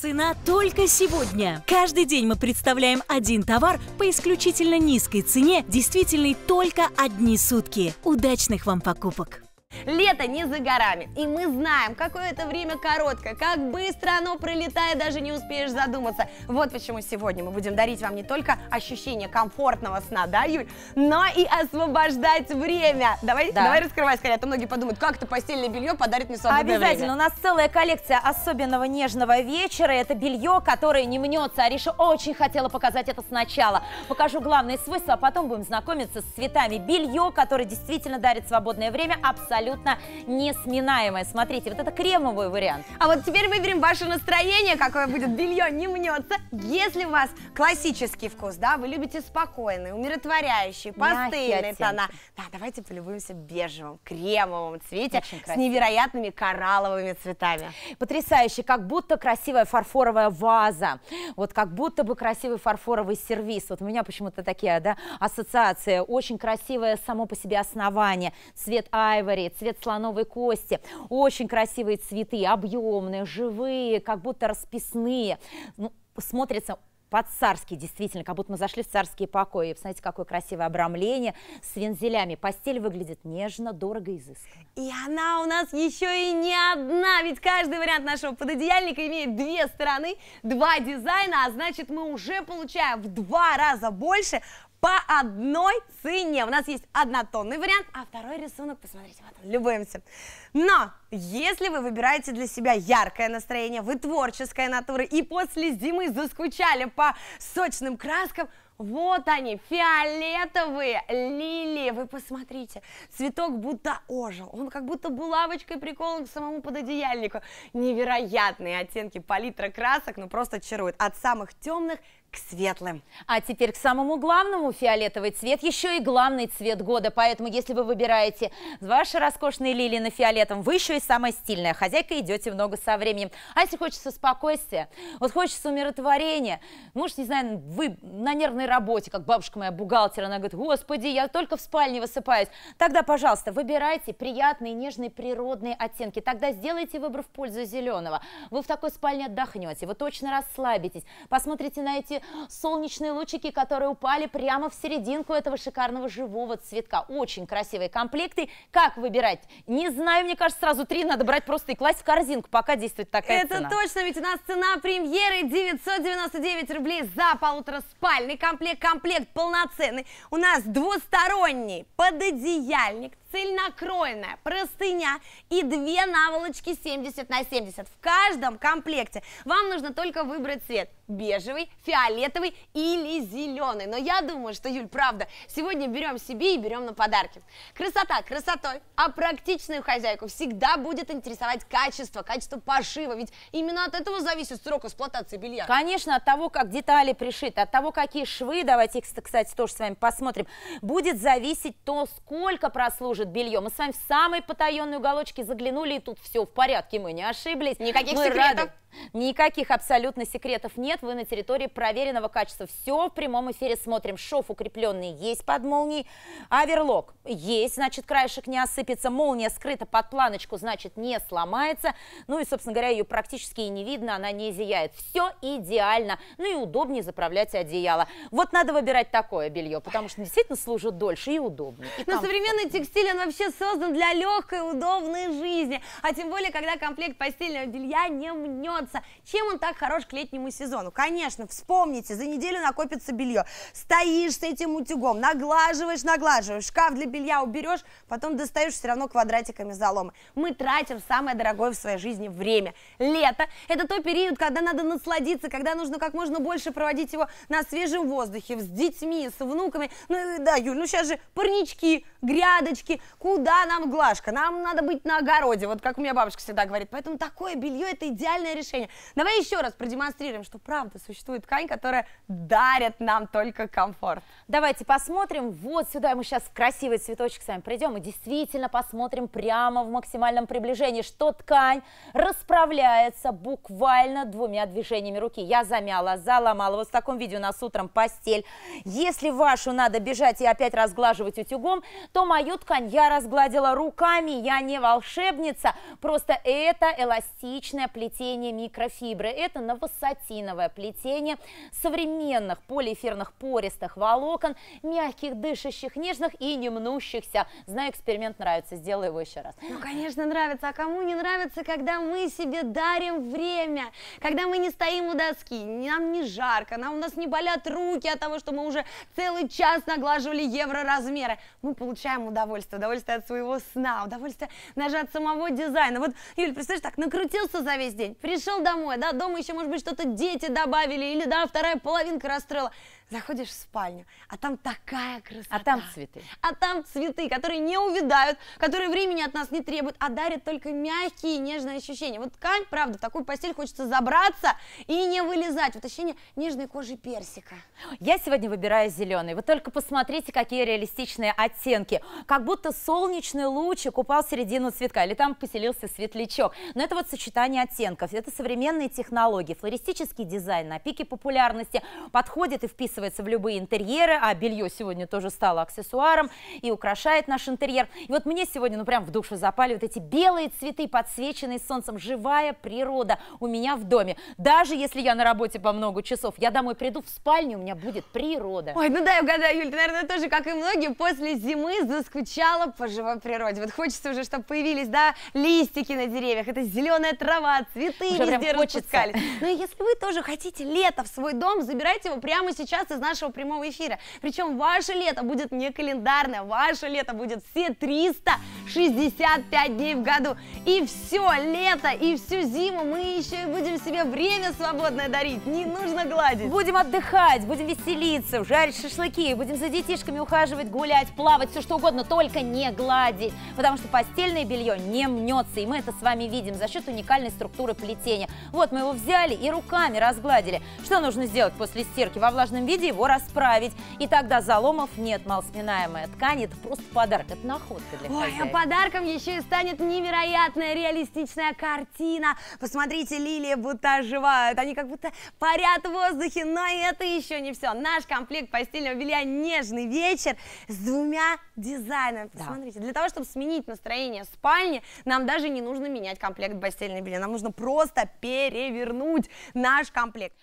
Цена только сегодня. Каждый день мы представляем один товар по исключительно низкой цене, действительный только одни сутки. Удачных вам покупок! Лето не за горами, и мы знаем, какое это время короткое, как быстро оно пролетает, даже не успеешь задуматься. Вот почему сегодня мы будем дарить вам не только ощущение комфортного сна, да, Юль, но и освобождать время. Давай, да. давай раскрывай скорее, а то многие подумают, как это постельное белье подарит мне свободное Обязательно, время. у нас целая коллекция особенного нежного вечера. Это белье, которое не мнется. Ариша очень хотела показать это сначала. Покажу главные свойства, а потом будем знакомиться с цветами. Белье, которое действительно дарит свободное время, абсолютно абсолютно несминаемое. Смотрите, вот это кремовый вариант. А вот теперь выберем ваше настроение, какое будет белье, не мнется. Если у вас классический вкус, да, вы любите спокойный, умиротворяющий, пастельные тона. Да, давайте полюбуемся бежевым, кремовым цвете с невероятными коралловыми цветами. Потрясающе, как будто красивая фарфоровая ваза, вот как будто бы красивый фарфоровый сервис. Вот у меня почему-то такие, да, ассоциации. Очень красивое само по себе основание, цвет айвори, красные, цвет слоновой кости. Очень красивые цветы, объемные, живые, как будто расписные. Ну, смотрится по-царски, действительно, как будто мы зашли в царские покои. Посмотрите, какое красивое обрамление с вензелями. Постель выглядит нежно, дорого, изысканно. И она у нас еще и не одна, ведь каждый вариант нашего пододеяльника имеет две стороны, два дизайна, а значит мы уже получаем в два раза больше по одной цене. У нас есть однотонный вариант, а второй рисунок, посмотрите, вот он, любуемся. Но если вы выбираете для себя яркое настроение, вы творческая натура и после зимы заскучали по сочным краскам, вот они, фиолетовые лилии. Вы посмотрите, цветок будто ожил. Он как будто булавочкой приколом к самому пододеяльнику. Невероятные оттенки палитра красок, ну просто чаруют. От самых темных к светлым. А теперь к самому главному. Фиолетовый цвет еще и главный цвет года. Поэтому, если вы выбираете ваши роскошные лилии на фиолетовом, вы еще и самая стильная хозяйка, идете в ногу со временем. А если хочется спокойствия, вот хочется умиротворения, может, не знаю, вы на нервной работе, как бабушка моя бухгалтера, она говорит, господи, я только в спальне высыпаюсь. Тогда, пожалуйста, выбирайте приятные, нежные, природные оттенки. Тогда сделайте выбор в пользу зеленого. Вы в такой спальне отдохнете, вы точно расслабитесь, посмотрите на эти солнечные лучики, которые упали прямо в серединку этого шикарного живого цветка. Очень красивые комплекты. Как выбирать? Не знаю, мне кажется, сразу три надо брать просто и класть в корзинку, пока действует такая Это цена. Это точно, ведь у нас цена премьеры 999 рублей за полутораспальный комплект, комплект полноценный. У нас двусторонний пододеяльник, цельнокроенная, простыня и две наволочки 70 на 70. В каждом комплекте вам нужно только выбрать цвет бежевый, фиолетовый или зеленый. Но я думаю, что, Юль, правда, сегодня берем себе и берем на подарки. Красота красотой, а практичную хозяйку всегда будет интересовать качество, качество пошива, ведь именно от этого зависит срок эксплуатации белья. Конечно, от того, как детали пришиты, от того, какие швы, давайте их, кстати, тоже с вами посмотрим, будет зависеть то, сколько прослужит может белье. Мы с вами в самые потаенные уголочки заглянули, и тут все в порядке, мы не ошиблись. Никаких мы секретов? Рады. Никаких абсолютно секретов нет, вы на территории проверенного качества. Все в прямом эфире смотрим. Шов укрепленный есть под молнией, оверлок есть, значит, краешек не осыпется, молния скрыта под планочку, значит, не сломается. Ну и, собственно говоря, ее практически и не видно, она не зияет. Все идеально, ну и удобнее заправлять одеяло. Вот надо выбирать такое белье, потому что действительно служит дольше и удобнее. И Но современный текстиль он вообще создан для легкой, удобной жизни. А тем более, когда комплект постельного белья не мнется. Чем он так хорош к летнему сезону? Конечно, вспомните, за неделю накопится белье. Стоишь с этим утюгом, наглаживаешь, наглаживаешь, шкаф для белья уберешь, потом достаешь все равно квадратиками заломы. Мы тратим самое дорогое в своей жизни время. Лето – это то период, когда надо насладиться, когда нужно как можно больше проводить его на свежем воздухе, с детьми, с внуками. Ну да, Юль, ну сейчас же парнички, грядочки, куда нам глажка? Нам надо быть на огороде, вот как у меня бабушка всегда говорит. Поэтому такое белье – это идеальное решение. Давай еще раз продемонстрируем, что правда существует ткань, которая дарит нам только комфорт. Давайте посмотрим. Вот сюда мы сейчас в красивый цветочек с вами придем и действительно посмотрим прямо в максимальном приближении, что ткань расправляется буквально двумя движениями руки. Я замяла, заломала. Вот в таком виде у нас утром постель. Если вашу надо бежать и опять разглаживать утюгом, то мою ткань я разгладила руками, я не волшебница, просто это эластичное плетение микрофибры, это новосатиновое плетение современных полиэфирных пористых волокон, мягких, дышащих, нежных и не мнущихся. Знаю, эксперимент нравится, сделаю его еще раз. Ну, конечно, нравится, а кому не нравится, когда мы себе дарим время, когда мы не стоим у доски, нам не жарко, нам у нас не болят руки от того, что мы уже целый час наглаживали евроразмеры, Мы получаем удовольствие удовольствие от своего сна, удовольствие даже от самого дизайна. Вот, Юль, представляешь, так накрутился за весь день, пришел домой, да, дома еще, может быть, что-то дети добавили, или, да, вторая половинка расстроила заходишь в спальню, а там такая красота. А там цветы. А там цветы, которые не увядают, которые времени от нас не требуют, а дарят только мягкие нежные ощущения. Вот ткань, правда, в такую постель хочется забраться и не вылезать. Вот ощущение нежной кожи персика. Я сегодня выбираю зеленый. Вы только посмотрите, какие реалистичные оттенки. Как будто солнечный лучик упал в середину цветка, или там поселился светлячок. Но это вот сочетание оттенков. Это современные технологии. Флористический дизайн на пике популярности подходит и вписывается вписывается в любые интерьеры, а белье сегодня тоже стало аксессуаром и украшает наш интерьер. И вот мне сегодня, ну прям в душу запали вот эти белые цветы, подсвеченные солнцем, живая природа у меня в доме. Даже если я на работе по много часов, я домой приду, в спальню, у меня будет природа. Ой, ну да, я угадаю, Юль, ты, наверное, тоже, как и многие, после зимы заскучала по живой природе. Вот хочется уже, чтобы появились, да, листики на деревьях, это зеленая трава, цветы уже везде распускались. Ну и если вы тоже хотите лето в свой дом, забирайте его прямо сейчас из нашего прямого эфира. Причем ваше лето будет не календарное, ваше лето будет все 365 дней в году. И все лето, и всю зиму мы еще и будем себе время свободное дарить, не нужно гладить. Будем отдыхать, будем веселиться, жарить шашлыки, будем за детишками ухаживать, гулять, плавать, все что угодно, только не гладить. Потому что постельное белье не мнется, и мы это с вами видим за счет уникальной структуры плетения. Вот мы его взяли и руками разгладили. Что нужно сделать после стирки? Во влажном виде соседи его расправить. И тогда заломов нет, малосминаемая ткань – это просто подарок, это находка для Ой, а подарком еще и станет невероятная реалистичная картина. Посмотрите, лилии будто оживают, они как будто парят в воздухе, но это еще не все. Наш комплект постельного белья «Нежный вечер» с двумя дизайнами. Посмотрите, да. для того, чтобы сменить настроение спальни, нам даже не нужно менять комплект постельного белья, нам нужно просто перевернуть наш комплект.